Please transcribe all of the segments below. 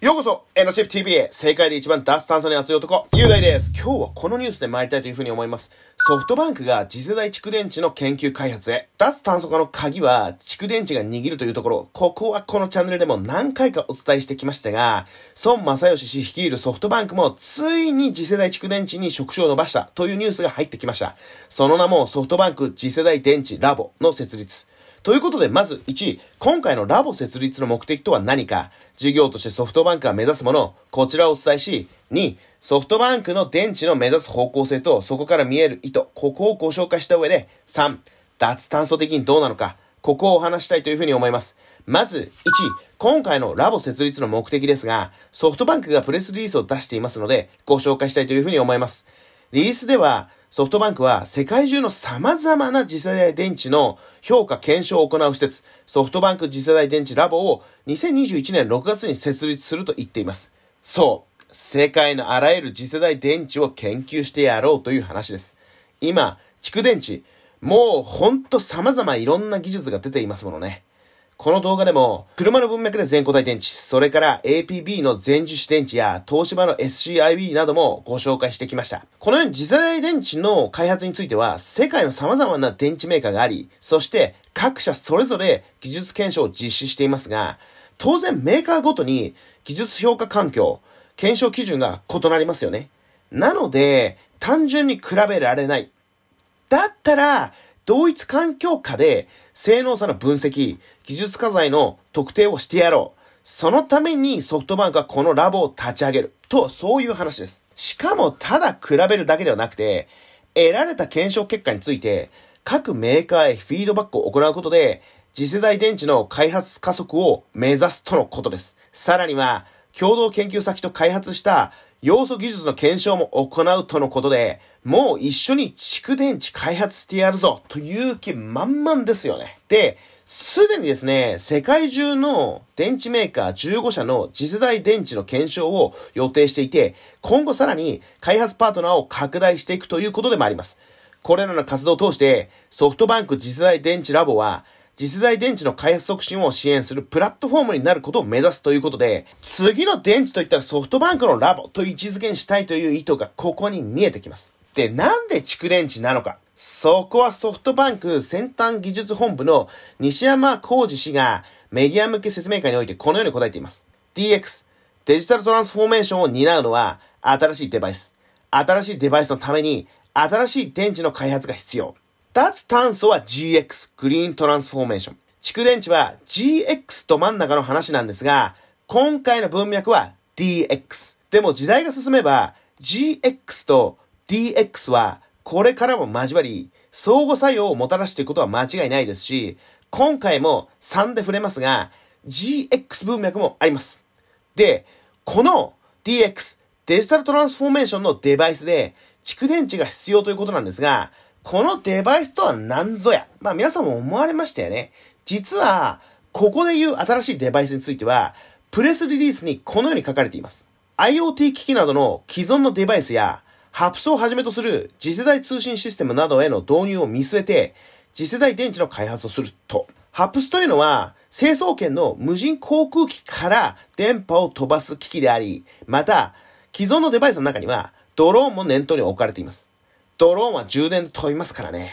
ようこそ、エノシフ TV へ、世界で一番脱炭素に熱い男、雄大です。今日はこのニュースで参りたいというふうに思います。ソフトバンクが次世代蓄電池の研究開発へ、脱炭素化の鍵は蓄電池が握るというところ、ここはこのチャンネルでも何回かお伝えしてきましたが、孫正義氏率いるソフトバンクもついに次世代蓄電池に触手を伸ばしたというニュースが入ってきました。その名もソフトバンク次世代電池ラボの設立。ということで、まず1、今回のラボ設立の目的とは何か、事業としてソフトバンクが目指すもの、こちらをお伝えし、2、ソフトバンクの電池の目指す方向性と、そこから見える意図、ここをご紹介した上で、3、脱炭素的にどうなのか、ここをお話したいというふうに思います。まず、1、今回のラボ設立の目的ですが、ソフトバンクがプレスリリースを出していますので、ご紹介したいというふうに思います。リリースでは、ソフトバンクは世界中の様々な次世代電池の評価検証を行う施設、ソフトバンク次世代電池ラボを2021年6月に設立すると言っています。そう、世界のあらゆる次世代電池を研究してやろうという話です。今、蓄電池、もうほんと様々いろんな技術が出ていますものね。この動画でも、車の文脈で全固体電池、それから APB の全樹脂電池や東芝の SCIB などもご紹介してきました。このように次世代電池の開発については、世界の様々な電池メーカーがあり、そして各社それぞれ技術検証を実施していますが、当然メーカーごとに技術評価環境、検証基準が異なりますよね。なので、単純に比べられない。だったら、同一環境下で性能差の分析、技術課題の特定をしてやろう。そのためにソフトバンクはこのラボを立ち上げる。と、そういう話です。しかも、ただ比べるだけではなくて、得られた検証結果について、各メーカーへフィードバックを行うことで、次世代電池の開発加速を目指すとのことです。さらには、共同研究先と開発した要素技術の検証も行うとのことで、もう一緒に蓄電池開発してやるぞという気満々ですよね。で、すでにですね、世界中の電池メーカー15社の次世代電池の検証を予定していて、今後さらに開発パートナーを拡大していくということでもあります。これらの活動を通して、ソフトバンク次世代電池ラボは、次世代電池の開発促進を支援するプラットフォームになることを目指すということで、次の電池といったらソフトバンクのラボと位置づけにしたいという意図がここに見えてきます。で、なんで蓄電池なのか。そこはソフトバンク先端技術本部の西山浩二氏がメディア向け説明会においてこのように答えています。DX、デジタルトランスフォーメーションを担うのは新しいデバイス。新しいデバイスのために新しい電池の開発が必要。脱炭素は GX、グリーントランスフォーメーション。蓄電池は GX と真ん中の話なんですが、今回の文脈は DX。でも時代が進めば、GX と DX はこれからも交わり、相互作用をもたらしていくことは間違いないですし、今回も3で触れますが、GX 文脈もあります。で、この DX、デジタルトランスフォーメーションのデバイスで、蓄電池が必要ということなんですが、このデバイスとは何ぞや。まあ皆さんも思われましたよね。実は、ここで言う新しいデバイスについては、プレスリリースにこのように書かれています。IoT 機器などの既存のデバイスや、ハプスをはじめとする次世代通信システムなどへの導入を見据えて、次世代電池の開発をすると。ハプスというのは、成層圏の無人航空機から電波を飛ばす機器であり、また、既存のデバイスの中には、ドローンも念頭に置かれています。ドローンは充電で飛びますからね。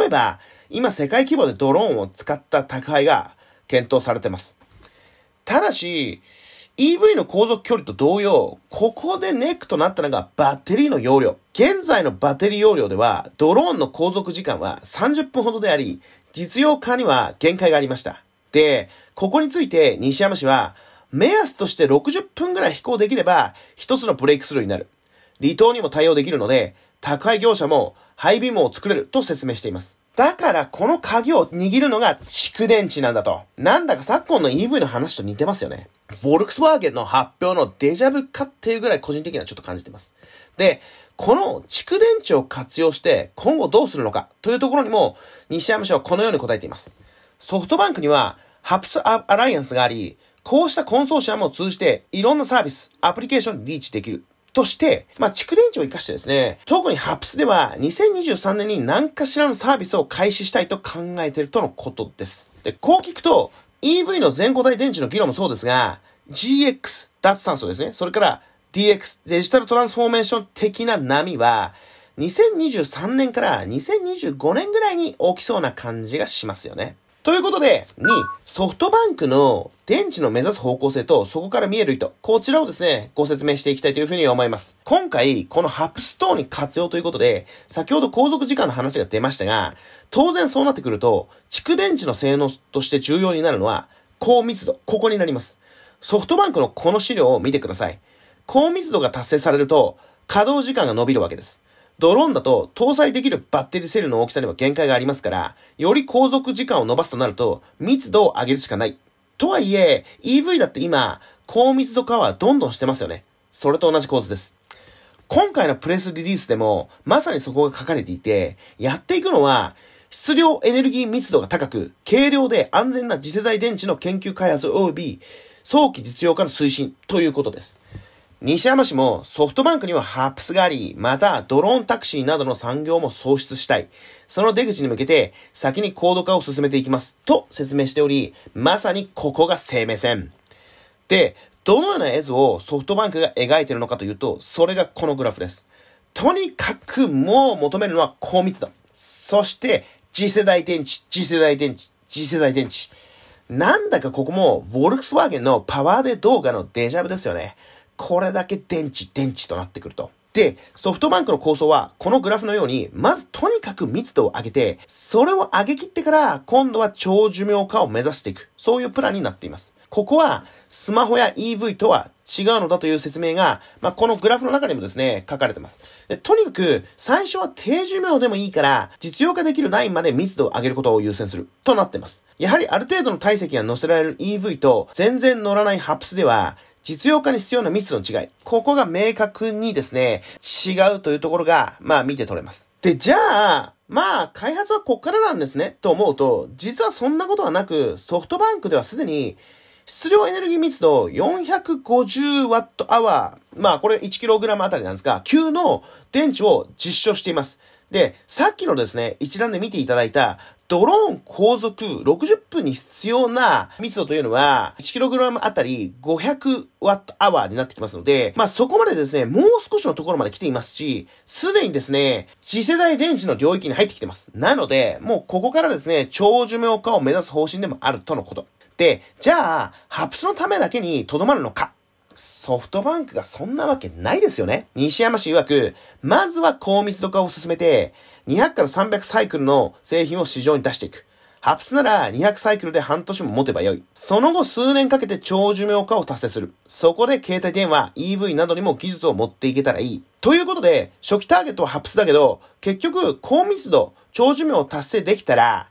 例えば、今世界規模でドローンを使った宅配が検討されてます。ただし、EV の航続距離と同様、ここでネックとなったのがバッテリーの容量。現在のバッテリー容量では、ドローンの航続時間は30分ほどであり、実用化には限界がありました。で、ここについて西山氏は、目安として60分ぐらい飛行できれば、一つのブレイクスルーになる。離島にも対応できるので、宅配業者も配備網を作れると説明しています。だからこの鍵を握るのが蓄電池なんだと。なんだか昨今の EV の話と似てますよね。フォルクスワーゲンの発表のデジャブかっていうぐらい個人的にはちょっと感じてます。で、この蓄電池を活用して今後どうするのかというところにも西山社はこのように答えています。ソフトバンクにはハプスアライアンスがあり、こうしたコンソーシアムを通じていろんなサービス、アプリケーションにリーチできるとして、まあ、蓄電池を活かしてですね、特にハプスでは2023年に何かしらのサービスを開始したいと考えているとのことです。で、こう聞くと、EV の全固体電池の議論もそうですが、GX、脱炭素ですね。それから DX、デジタルトランスフォーメーション的な波は、2023年から2025年ぐらいに起きそうな感じがしますよね。ということで、2、ソフトバンクの電池の目指す方向性とそこから見える糸、こちらをですね、ご説明していきたいというふうに思います。今回、このハプストーンに活用ということで、先ほど航続時間の話が出ましたが、当然そうなってくると、蓄電池の性能として重要になるのは、高密度、ここになります。ソフトバンクのこの資料を見てください。高密度が達成されると、稼働時間が伸びるわけです。ドローンだと搭載できるバッテリーセルの大きさには限界がありますから、より航続時間を伸ばすとなると密度を上げるしかない。とはいえ、EV だって今、高密度化はどんどんしてますよね。それと同じ構図です。今回のプレスリリースでも、まさにそこが書かれていて、やっていくのは、質量エネルギー密度が高く、軽量で安全な次世代電池の研究開発及び、早期実用化の推進ということです。西山氏もソフトバンクにはハップスがあり、またドローンタクシーなどの産業も創出したい。その出口に向けて先に高度化を進めていきます。と説明しており、まさにここが生命線。で、どのような絵図をソフトバンクが描いているのかというと、それがこのグラフです。とにかくもう求めるのは高密度。そして次世代電池、次世代電池、次世代電池。なんだかここも、ウォルクスワーゲンのパワーで動画のデジャブですよね。これだけ電池、電池となってくると。で、ソフトバンクの構想は、このグラフのように、まずとにかく密度を上げて、それを上げきってから、今度は超寿命化を目指していく。そういうプランになっています。ここは、スマホや EV とは違うのだという説明が、まあ、このグラフの中にもですね、書かれてます。でとにかく、最初は低寿命でもいいから、実用化できるラインまで密度を上げることを優先する、となってます。やはりある程度の体積が乗せられる EV と、全然乗らないハプスでは、実用化に必要な密度の違い。ここが明確にですね、違うというところが、まあ見て取れます。で、じゃあ、まあ、開発はこっからなんですね、と思うと、実はそんなことはなく、ソフトバンクではすでに、質量エネルギー密度 450Wh、まあこれ 1kg あたりなんですが、急の電池を実証しています。で、さっきのですね、一覧で見ていただいたドローン航続60分に必要な密度というのは、1kg あたり 500Wh になってきますので、まあ、そこまでですね、もう少しのところまで来ていますし、すでにですね、次世代電池の領域に入ってきてます。なので、もうここからですね、長寿命化を目指す方針でもあるとのこと。で、じゃあ、ハプスのためだけにとどまるのかソフトバンクがそんなわけないですよね。西山氏曰く、まずは高密度化を進めて、200から300サイクルの製品を市場に出していく。ハプスなら200サイクルで半年も持てばよい。その後数年かけて長寿命化を達成する。そこで携帯電話、EV などにも技術を持っていけたらいい。ということで、初期ターゲットはハプスだけど、結局高密度、長寿命を達成できたら、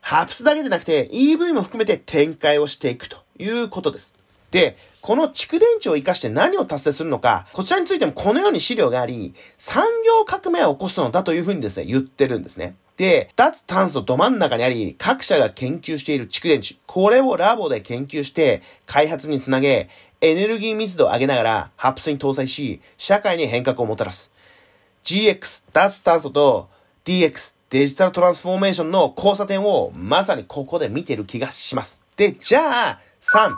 ハプスだけでなくて EV も含めて展開をしていくということです。で、この蓄電池を活かして何を達成するのか、こちらについてもこのように資料があり、産業革命を起こすのだというふうにですね、言ってるんですね。で、脱炭素ど真ん中にあり、各社が研究している蓄電池、これをラボで研究して、開発につなげ、エネルギー密度を上げながら、ハプスに搭載し、社会に変革をもたらす。GX、脱炭素と DX、デジタルトランスフォーメーションの交差点をまさにここで見てる気がします。で、じゃあ、3、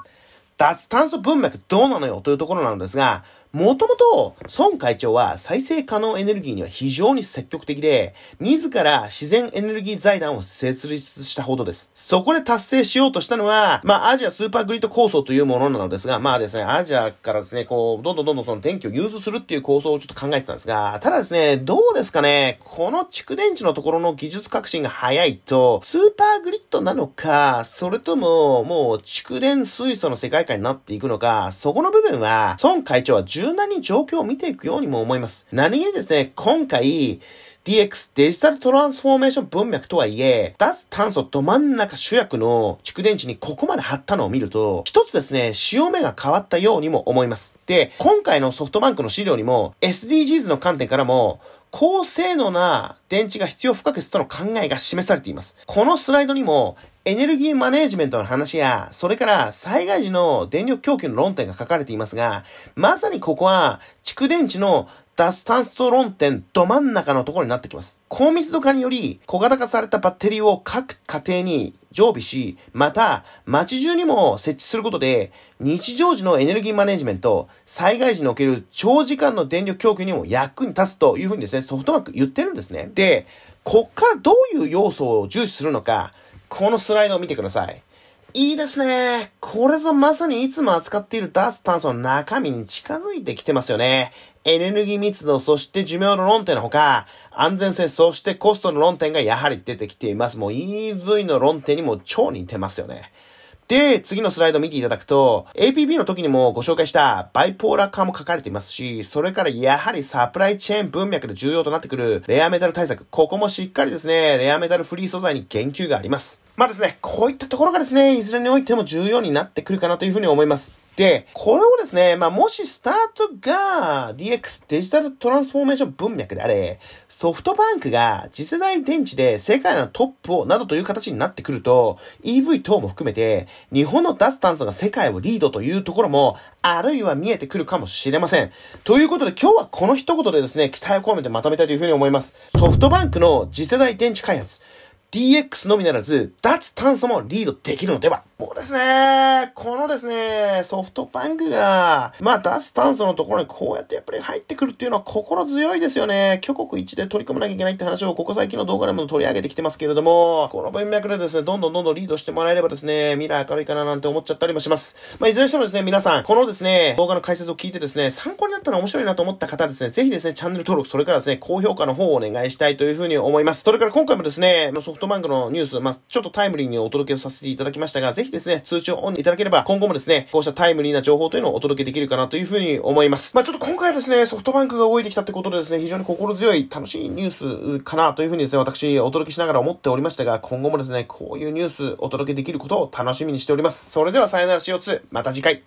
脱炭素文脈どうなのよというところなんですが、もともと、孫会長は再生可能エネルギーには非常に積極的で、自ら自然エネルギー財団を設立したほどです。そこで達成しようとしたのは、まあ、アジアスーパーグリッド構想というものなのですが、まあですね、アジアからですね、こう、どんどんどんどんその電気を融通するっていう構想をちょっと考えてたんですが、ただですね、どうですかね、この蓄電池のところの技術革新が早いと、スーパーグリッドなのか、それとも、もう蓄電水素の世界観になっていくのか、そこの部分は、孫会長は柔軟に状況を見ていくようにも思います。何気ですね、今回、DX デジタルトランスフォーメーション文脈とはいえ、脱炭素ど真ん中主役の蓄電池にここまで貼ったのを見ると、一つですね、潮目が変わったようにも思います。で、今回のソフトバンクの資料にも、SDGs の観点からも、高性能な電池が必要不可欠との考えが示されています。このスライドにもエネルギーマネージメントの話や、それから災害時の電力供給の論点が書かれていますが、まさにここは蓄電池の脱炭素論点ど真ん中のところになってきます。高密度化により小型化されたバッテリーを各家庭に常備し、また街中にも設置することで日常時のエネルギーマネジメント、災害時における長時間の電力供給にも役に立つというふうにですね、ソフトバンク言ってるんですね。で、こっからどういう要素を重視するのか、このスライドを見てください。いいですね。これぞまさにいつも扱っている脱炭素の中身に近づいてきてますよね。エネルギー密度、そして寿命の論点のほか、安全性、そしてコストの論点がやはり出てきています。もう EV の論点にも超似てますよね。で、次のスライド見ていただくと、APB の時にもご紹介したバイポーラー化も書かれていますし、それからやはりサプライチェーン文脈で重要となってくるレアメタル対策、ここもしっかりですね、レアメタルフリー素材に言及があります。まあですね、こういったところがですね、いずれにおいても重要になってくるかなというふうに思います。で、これをですね、まあ、もしスタートが DX デジタルトランスフォーメーション文脈であれ、ソフトバンクが次世代電池で世界のトップをなどという形になってくると、EV 等も含めて、日本の脱炭素が世界をリードというところも、あるいは見えてくるかもしれません。ということで今日はこの一言でですね、期待を込めてまとめたいというふうに思います。ソフトバンクの次世代電池開発。DX のみならず、脱炭素もリードできるのではもうですね、このですね、ソフトバンクが、まあ、脱炭素のところにこうやってやっぱり入ってくるっていうのは心強いですよね。挙国一致で取り組まなきゃいけないって話をここ最近の動画でも取り上げてきてますけれども、この文脈でですね、どんどんどんどんリードしてもらえればですね、未来明るいかななんて思っちゃったりもします。まあ、いずれにしてもですね、皆さん、このですね、動画の解説を聞いてですね、参考になったら面白いなと思った方ですね、ぜひですね、チャンネル登録、それからですね、高評価の方をお願いしたいというふうに思います。それから今回もですね、ソフトバンクのニュース、まあ、ちょっとタイムリーにお届けさせていただきましたが、ぜひひですね、通知をオンにいただければ、今後もですね、こうしたタイムリーな情報というのをお届けできるかなというふうに思います。まあ、ちょっと今回はですね、ソフトバンクが動いてきたってことでですね、非常に心強い、楽しいニュースかなというふうにですね、私、お届けしながら思っておりましたが、今後もですね、こういうニュースお届けできることを楽しみにしております。それでは、さよなら CO2、また次回。